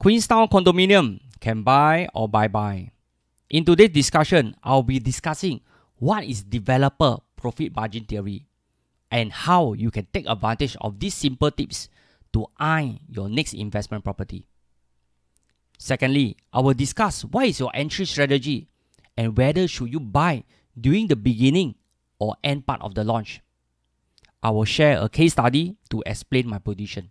Queenstown Condominium can buy or buy buy. In today's discussion, I'll be discussing what is developer profit margin theory and how you can take advantage of these simple tips to eye your next investment property. Secondly, I will discuss what is your entry strategy and whether should you buy during the beginning or end part of the launch. I will share a case study to explain my position.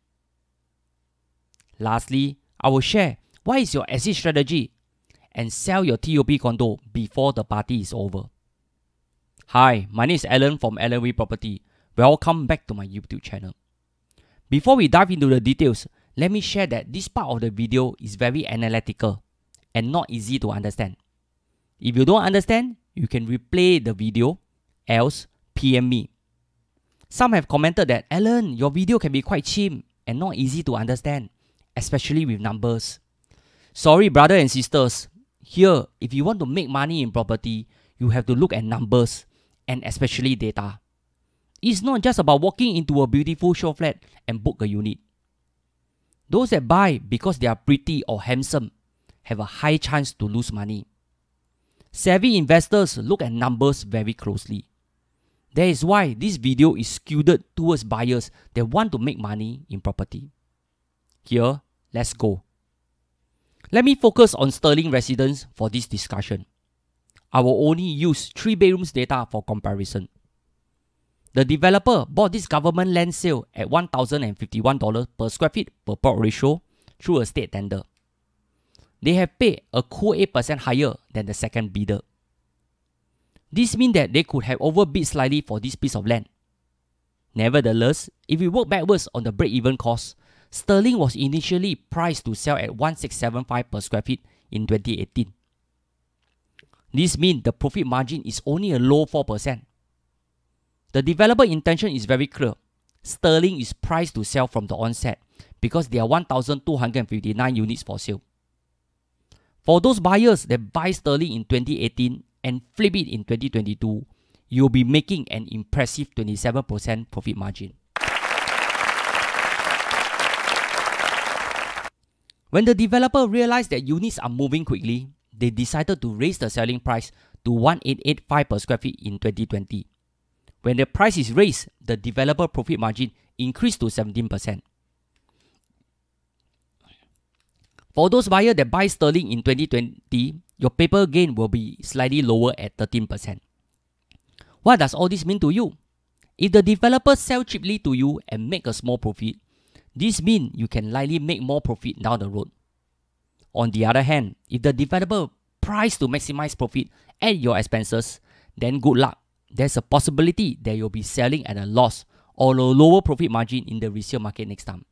Lastly, I will share what is your exit strategy and sell your TOB condo before the party is over. Hi, my name is Alan from Alan Wee Property. Welcome back to my YouTube channel. Before we dive into the details, let me share that this part of the video is very analytical and not easy to understand. If you don't understand, you can replay the video, else PM me. Some have commented that, Alan, your video can be quite cheap and not easy to understand especially with numbers. Sorry, brother and sisters. Here, if you want to make money in property, you have to look at numbers and especially data. It's not just about walking into a beautiful show flat and book a unit. Those that buy because they are pretty or handsome have a high chance to lose money. Savvy investors look at numbers very closely. That is why this video is skewed towards buyers that want to make money in property. Here, Let's go. Let me focus on Sterling residents for this discussion. I will only use 3 bedrooms data for comparison. The developer bought this government land sale at $1,051 per square feet per plot ratio through a state tender. They have paid a cool 8% higher than the second bidder. This means that they could have overbid slightly for this piece of land. Nevertheless, if we work backwards on the break even cost, Sterling was initially priced to sell at 1675 per square feet in 2018. This means the profit margin is only a low 4%. The developer intention is very clear. Sterling is priced to sell from the onset because there are 1,259 units for sale. For those buyers that buy Sterling in 2018 and flip it in 2022, you'll be making an impressive 27% profit margin. When the developer realized that units are moving quickly, they decided to raise the selling price to 1885 per square feet in 2020. When the price is raised, the developer profit margin increased to 17%. For those buyers that buy sterling in 2020, your paper gain will be slightly lower at 13%. What does all this mean to you? If the developer sell cheaply to you and make a small profit, this means you can likely make more profit down the road. On the other hand, if the developer price to maximize profit at your expenses, then good luck. There's a possibility that you'll be selling at a loss or a lower profit margin in the resale market next time.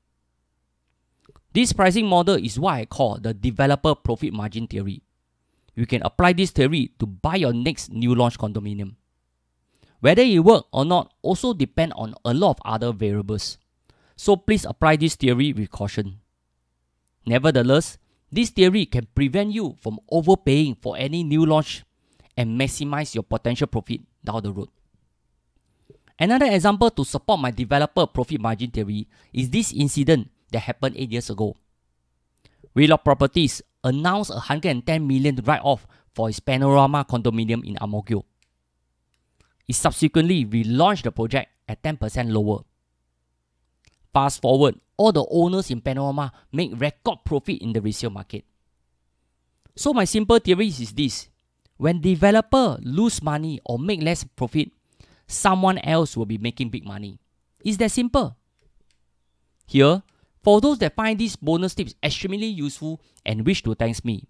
This pricing model is what I call the developer profit margin theory. You can apply this theory to buy your next new launch condominium. Whether it works or not also depends on a lot of other variables so please apply this theory with caution. Nevertheless, this theory can prevent you from overpaying for any new launch and maximize your potential profit down the road. Another example to support my developer profit margin theory is this incident that happened 8 years ago. Wheelock Properties announced a 110 million write-off for its Panorama condominium in Amogyo. It subsequently relaunched the project at 10% lower Fast forward, all the owners in Panama make record profit in the resale market. So my simple theory is this. When developer lose money or make less profit, someone else will be making big money. It's that simple. Here, for those that find these bonus tips extremely useful and wish to thank me,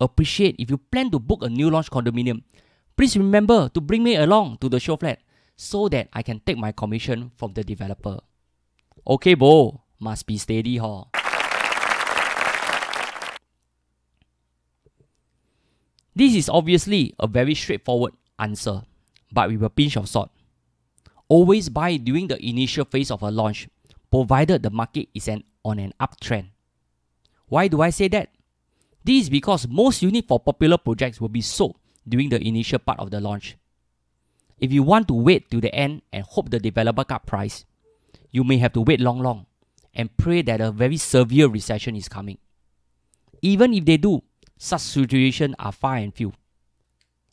appreciate if you plan to book a new launch condominium, please remember to bring me along to the show flat so that I can take my commission from the developer. Okay, Bo, must be steady, huh? This is obviously a very straightforward answer, but with a pinch of salt. Always buy during the initial phase of a launch, provided the market is an, on an uptrend. Why do I say that? This is because most units for popular projects will be sold during the initial part of the launch. If you want to wait till the end and hope the developer cut price, you may have to wait long, long and pray that a very severe recession is coming. Even if they do, such situations are far and few.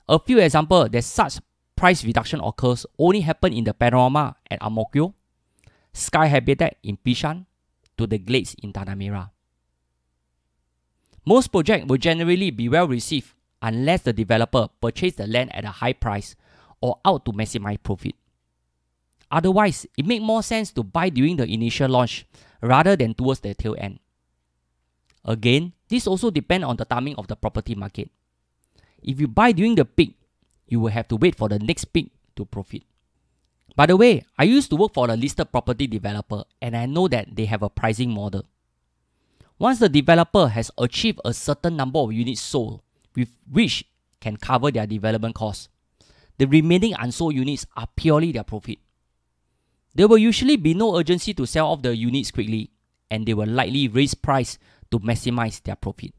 A few examples that such price reduction occurs only happen in the Panorama at Amokyo, Sky Habitat in Bishan, to the Glades in Tanamira. Most projects will generally be well received unless the developer purchased the land at a high price or out to maximize profit. Otherwise, it makes more sense to buy during the initial launch rather than towards the tail end. Again, this also depends on the timing of the property market. If you buy during the peak, you will have to wait for the next peak to profit. By the way, I used to work for a listed property developer and I know that they have a pricing model. Once the developer has achieved a certain number of units sold, with which can cover their development costs, the remaining unsold units are purely their profit. There will usually be no urgency to sell off the units quickly, and they will likely raise price to maximize their profit.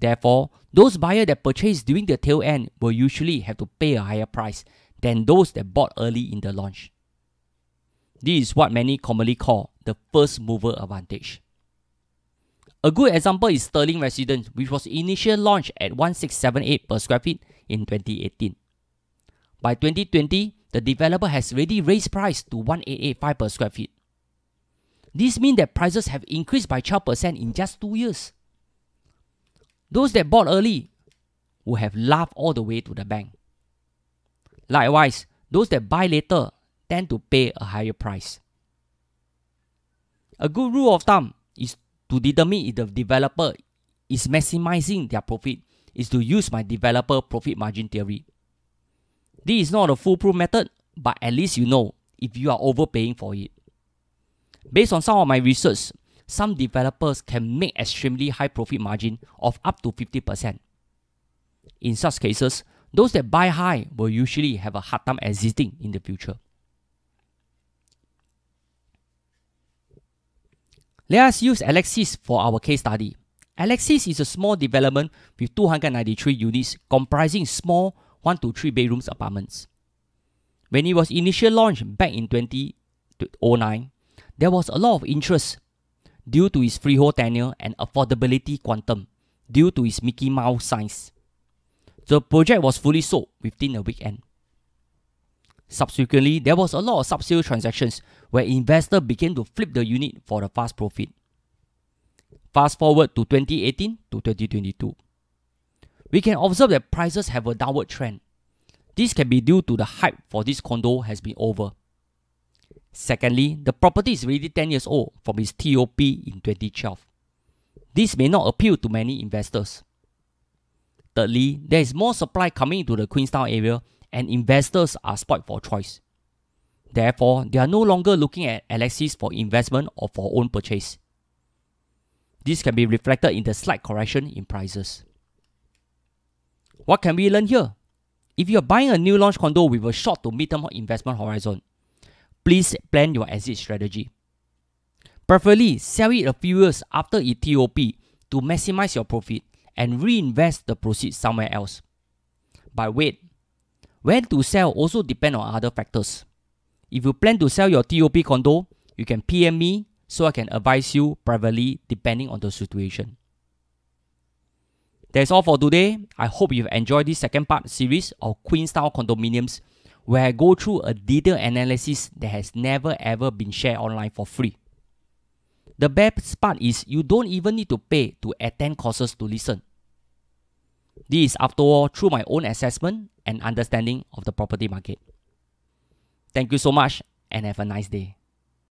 Therefore, those buyers that purchase during the tail end will usually have to pay a higher price than those that bought early in the launch. This is what many commonly call the first mover advantage. A good example is Sterling Residence, which was initially launched at 1678 per square feet in 2018. By 2020, the developer has already raised price to 1885 per square feet. This means that prices have increased by 12% in just 2 years. Those that bought early will have laughed all the way to the bank. Likewise, those that buy later tend to pay a higher price. A good rule of thumb is to determine if the developer is maximizing their profit is to use my developer profit margin theory. This is not a foolproof method, but at least you know if you are overpaying for it. Based on some of my research, some developers can make extremely high profit margin of up to 50%. In such cases, those that buy high will usually have a hard time existing in the future. Let us use Alexis for our case study. Alexis is a small development with 293 units comprising small one to three bedrooms apartments. When it was initially launched back in 2009, there was a lot of interest due to its freehold tenure and affordability quantum due to its Mickey Mouse size, The project was fully sold within a weekend. Subsequently, there was a lot of sub-sale transactions where investors began to flip the unit for a fast profit. Fast forward to 2018 to 2022 we can observe that prices have a downward trend. This can be due to the hype for this condo has been over. Secondly, the property is already 10 years old from its TOP in 2012. This may not appeal to many investors. Thirdly, there is more supply coming into the Queenstown area and investors are spoiled for choice. Therefore, they are no longer looking at Alexis for investment or for own purchase. This can be reflected in the slight correction in prices. What can we learn here? If you are buying a new launch condo with a short to medium investment horizon, please plan your exit strategy. Preferably, sell it a few years after etop to maximize your profit and reinvest the proceeds somewhere else. But wait, when to sell also depends on other factors. If you plan to sell your TOP condo, you can PM me so I can advise you privately depending on the situation. That's all for today. I hope you've enjoyed this second part series of Queenstown condominiums, where I go through a detailed analysis that has never ever been shared online for free. The best part is you don't even need to pay to attend courses to listen. This is, after all, through my own assessment and understanding of the property market. Thank you so much and have a nice day.